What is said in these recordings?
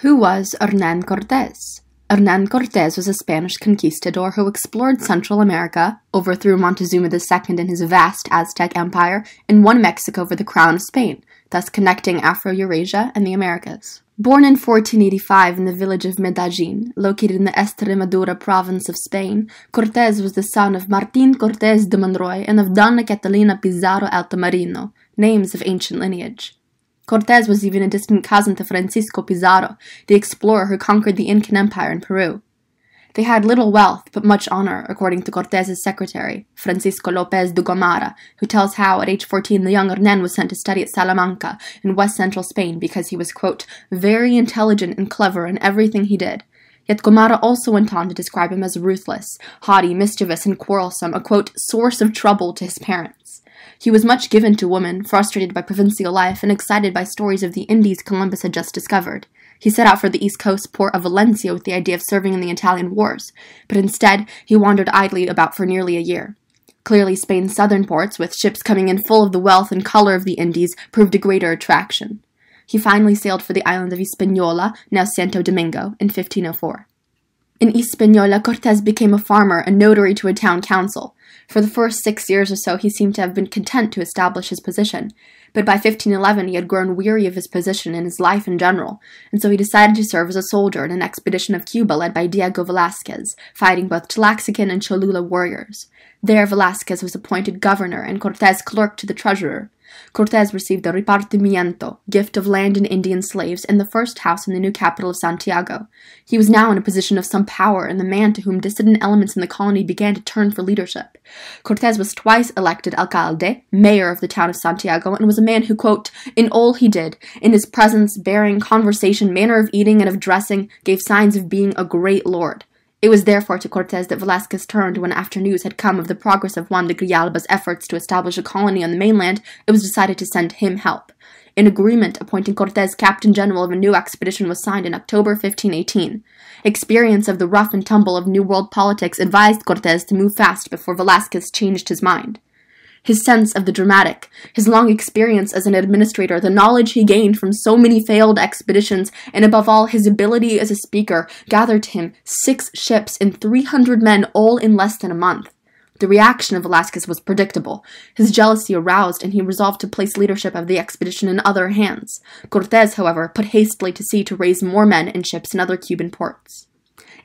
Who was Hernan Cortes? Hernan Cortes was a Spanish conquistador who explored Central America, overthrew Montezuma II and his vast Aztec empire, and won Mexico for the crown of Spain, thus connecting Afro Eurasia and the Americas. Born in 1485 in the village of Medellin, located in the Extremadura province of Spain, Cortes was the son of Martin Cortes de Monroy and of Dona Catalina Pizarro Altamirano, names of ancient lineage. Cortez was even a distant cousin to Francisco Pizarro, the explorer who conquered the Incan Empire in Peru. They had little wealth, but much honor, according to Cortez's secretary, Francisco Lopez de Gomara, who tells how at age 14 the young Hernan was sent to study at Salamanca in west central Spain because he was, quote, very intelligent and clever in everything he did. Yet Gomara also went on to describe him as ruthless, haughty, mischievous, and quarrelsome, a quote, source of trouble to his parents. He was much given to women, frustrated by provincial life and excited by stories of the Indies Columbus had just discovered. He set out for the east coast port of Valencia with the idea of serving in the Italian wars, but instead he wandered idly about for nearly a year. Clearly, Spain's southern ports, with ships coming in full of the wealth and color of the Indies, proved a greater attraction. He finally sailed for the island of Hispaniola, now Santo Domingo, in 1504. In Hispaniola, Cortes became a farmer and notary to a town council. For the first six years or so, he seemed to have been content to establish his position, but by 1511 he had grown weary of his position and his life in general, and so he decided to serve as a soldier in an expedition of Cuba led by Diego Velasquez, fighting both Tlaxican and Cholula warriors. There Velasquez was appointed governor and Cortes clerk to the treasurer, Cortes received the repartimiento, gift of land and Indian slaves, and the first house in the new capital of Santiago. He was now in a position of some power and the man to whom dissident elements in the colony began to turn for leadership. Cortes was twice elected alcalde, mayor of the town of Santiago, and was a man who, quote, in all he did, in his presence, bearing, conversation, manner of eating and of dressing, gave signs of being a great lord. It was therefore to Cortes that Velasquez turned when after news had come of the progress of Juan de Grijalba's efforts to establish a colony on the mainland, it was decided to send him help. An agreement appointing Cortes captain general of a new expedition was signed in October 1518. Experience of the rough and tumble of New World politics advised Cortes to move fast before Velasquez changed his mind his sense of the dramatic, his long experience as an administrator, the knowledge he gained from so many failed expeditions, and above all, his ability as a speaker gathered to him six ships and 300 men all in less than a month. The reaction of Velasquez was predictable. His jealousy aroused, and he resolved to place leadership of the expedition in other hands. Cortes, however, put hastily to sea to raise more men and ships in other Cuban ports.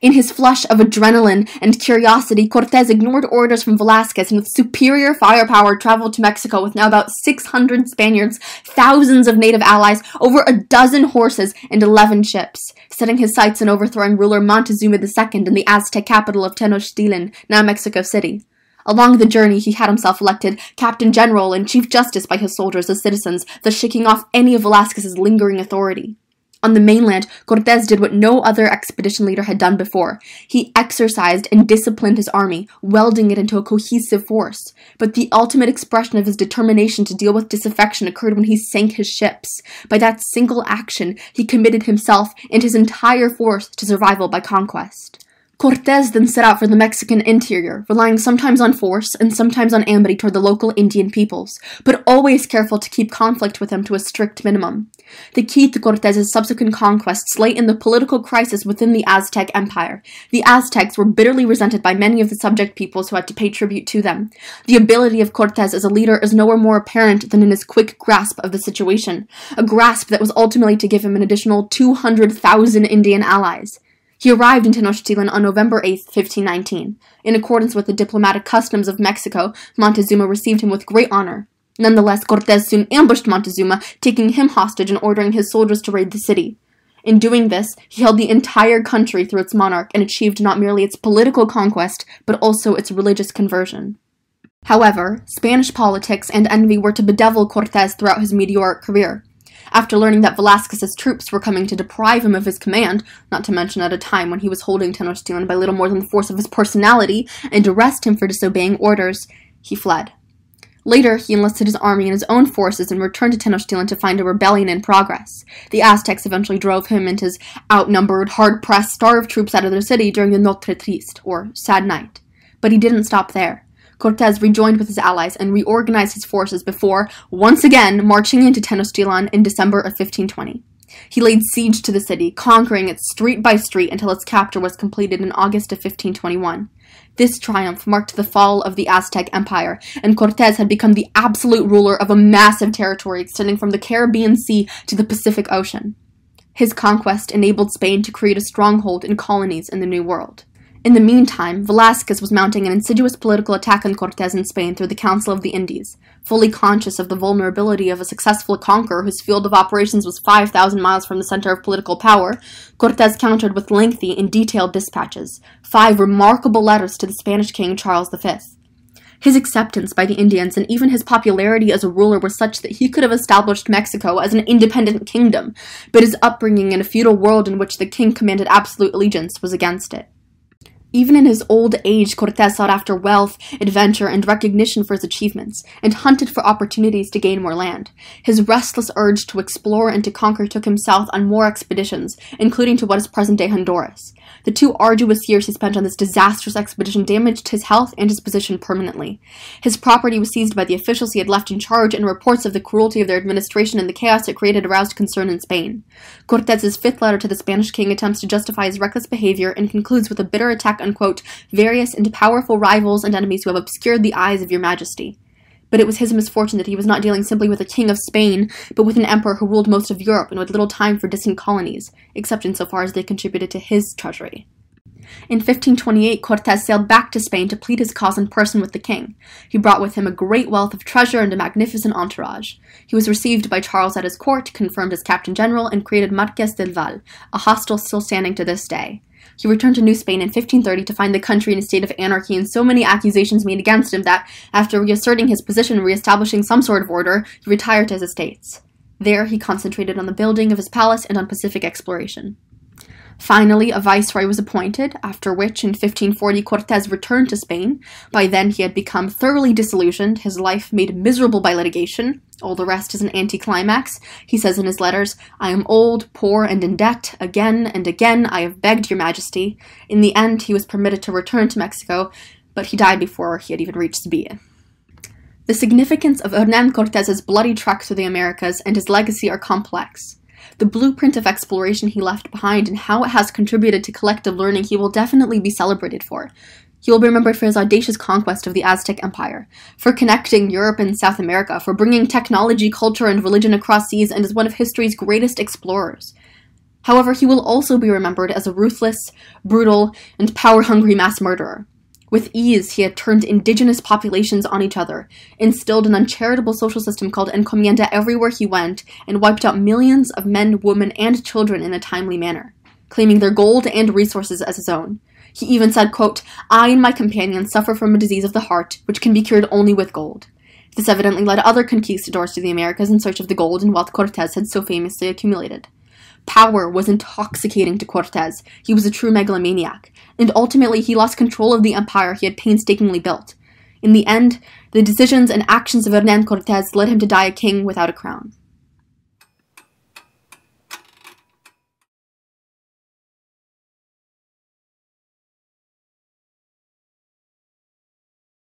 In his flush of adrenaline and curiosity, Cortes ignored orders from Velasquez and with superior firepower traveled to Mexico with now about 600 Spaniards, thousands of native allies, over a dozen horses, and 11 ships, setting his sights on overthrowing ruler Montezuma II in the Aztec capital of Tenochtitlan, now Mexico City. Along the journey, he had himself elected Captain General and Chief Justice by his soldiers as citizens, thus shaking off any of Velasquez's lingering authority. On the mainland, Cortes did what no other expedition leader had done before. He exercised and disciplined his army, welding it into a cohesive force. But the ultimate expression of his determination to deal with disaffection occurred when he sank his ships. By that single action, he committed himself and his entire force to survival by conquest. Cortes then set out for the Mexican interior, relying sometimes on force and sometimes on amity toward the local Indian peoples, but always careful to keep conflict with them to a strict minimum. The key to Cortes' subsequent conquests lay in the political crisis within the Aztec Empire. The Aztecs were bitterly resented by many of the subject peoples who had to pay tribute to them. The ability of Cortes as a leader is nowhere more apparent than in his quick grasp of the situation, a grasp that was ultimately to give him an additional 200,000 Indian allies. He arrived in Tenochtitlan on November 8, 1519. In accordance with the diplomatic customs of Mexico, Montezuma received him with great honor. Nonetheless, Cortes soon ambushed Montezuma, taking him hostage and ordering his soldiers to raid the city. In doing this, he held the entire country through its monarch and achieved not merely its political conquest, but also its religious conversion. However, Spanish politics and envy were to bedevil Cortes throughout his meteoric career after learning that Velasquez's troops were coming to deprive him of his command, not to mention at a time when he was holding Tenochtitlan by little more than the force of his personality, and to arrest him for disobeying orders, he fled. Later, he enlisted his army and his own forces and returned to Tenochtitlan to find a rebellion in progress. The Aztecs eventually drove him and his outnumbered, hard-pressed, starved troops out of their city during the Notre Triste, or Sad Night. But he didn't stop there. Cortes rejoined with his allies and reorganized his forces before, once again, marching into Tenochtitlan in December of 1520. He laid siege to the city, conquering it street by street until its capture was completed in August of 1521. This triumph marked the fall of the Aztec Empire, and Cortes had become the absolute ruler of a massive territory extending from the Caribbean Sea to the Pacific Ocean. His conquest enabled Spain to create a stronghold and colonies in the New World. In the meantime, Velasquez was mounting an insidious political attack on Cortes in Spain through the Council of the Indies, fully conscious of the vulnerability of a successful conqueror whose field of operations was 5,000 miles from the center of political power. Cortes countered with lengthy and detailed dispatches, five remarkable letters to the Spanish king Charles V. His acceptance by the Indians and even his popularity as a ruler were such that he could have established Mexico as an independent kingdom, but his upbringing in a feudal world in which the king commanded absolute allegiance was against it. Even in his old age, Cortes sought after wealth, adventure, and recognition for his achievements, and hunted for opportunities to gain more land. His restless urge to explore and to conquer took him south on more expeditions, including to what is present day Honduras. The two arduous years he spent on this disastrous expedition damaged his health and his position permanently. His property was seized by the officials he had left in charge, and reports of the cruelty of their administration and the chaos it created aroused concern in Spain. Cortes's fifth letter to the Spanish king attempts to justify his reckless behavior and concludes with a bitter attack unquote, various and powerful rivals and enemies who have obscured the eyes of your majesty. But it was his misfortune that he was not dealing simply with a king of Spain, but with an emperor who ruled most of Europe and with little time for distant colonies, except insofar as they contributed to his treasury. In 1528, Cortes sailed back to Spain to plead his cause in person with the king. He brought with him a great wealth of treasure and a magnificent entourage. He was received by Charles at his court, confirmed as captain general, and created Marques del Val, a hostel still standing to this day. He returned to New Spain in 1530 to find the country in a state of anarchy and so many accusations made against him that, after reasserting his position and reestablishing some sort of order, he retired to his estates. There, he concentrated on the building of his palace and on Pacific exploration. Finally, a viceroy was appointed, after which, in 1540, Cortes returned to Spain. By then, he had become thoroughly disillusioned, his life made miserable by litigation. All the rest is an anticlimax. He says in his letters, I am old, poor, and in debt. Again and again I have begged your majesty. In the end, he was permitted to return to Mexico, but he died before he had even reached Sevilla. The significance of Hernan Cortes's bloody trek through the Americas and his legacy are complex. The blueprint of exploration he left behind and how it has contributed to collective learning he will definitely be celebrated for. He will be remembered for his audacious conquest of the Aztec Empire, for connecting Europe and South America, for bringing technology, culture, and religion across seas, and as one of history's greatest explorers. However, he will also be remembered as a ruthless, brutal, and power hungry mass murderer. With ease, he had turned indigenous populations on each other, instilled an uncharitable social system called encomienda everywhere he went, and wiped out millions of men, women, and children in a timely manner, claiming their gold and resources as his own. He even said, quote, I and my companions suffer from a disease of the heart, which can be cured only with gold. This evidently led other conquistadors to the Americas in search of the gold and wealth Cortes had so famously accumulated. Power was intoxicating to Cortes. He was a true megalomaniac, and ultimately he lost control of the empire he had painstakingly built. In the end, the decisions and actions of Hernan Cortes led him to die a king without a crown.